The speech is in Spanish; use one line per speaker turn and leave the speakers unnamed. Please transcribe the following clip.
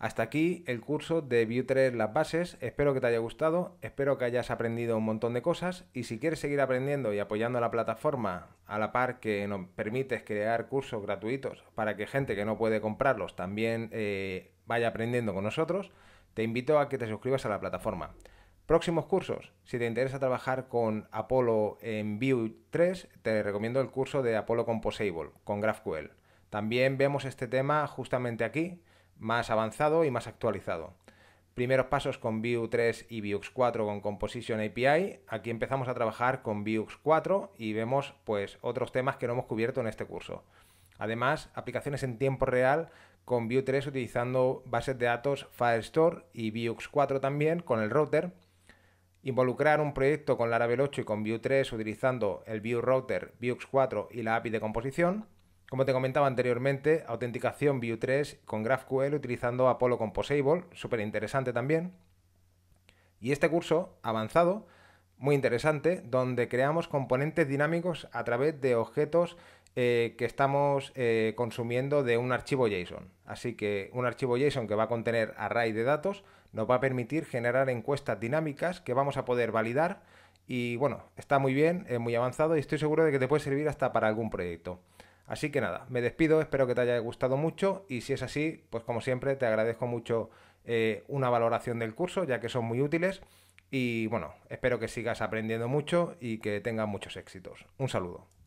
Hasta aquí el curso de Vue 3 Las Bases, espero que te haya gustado, espero que hayas aprendido un montón de cosas y si quieres seguir aprendiendo y apoyando a la plataforma a la par que nos permites crear cursos gratuitos para que gente que no puede comprarlos también eh, vaya aprendiendo con nosotros, te invito a que te suscribas a la plataforma. Próximos cursos, si te interesa trabajar con Apollo en Vue 3, te recomiendo el curso de Apollo Composable con GraphQL. También vemos este tema justamente aquí más avanzado y más actualizado. Primeros pasos con Vue 3 y Vuex 4 con Composition API. Aquí empezamos a trabajar con Vuex 4 y vemos pues otros temas que no hemos cubierto en este curso. Además, aplicaciones en tiempo real con Vue 3 utilizando bases de datos Firestore y Vuex 4 también con el router. Involucrar un proyecto con Laravel 8 y con Vue 3 utilizando el Vue Router, Vuex 4 y la API de composición como te comentaba anteriormente, autenticación Vue 3 con GraphQL utilizando Apollo Composable, súper interesante también. Y este curso avanzado, muy interesante, donde creamos componentes dinámicos a través de objetos eh, que estamos eh, consumiendo de un archivo JSON. Así que un archivo JSON que va a contener array de datos nos va a permitir generar encuestas dinámicas que vamos a poder validar y bueno, está muy bien, muy avanzado y estoy seguro de que te puede servir hasta para algún proyecto. Así que nada, me despido, espero que te haya gustado mucho y si es así, pues como siempre te agradezco mucho eh, una valoración del curso, ya que son muy útiles y bueno, espero que sigas aprendiendo mucho y que tengas muchos éxitos. Un saludo.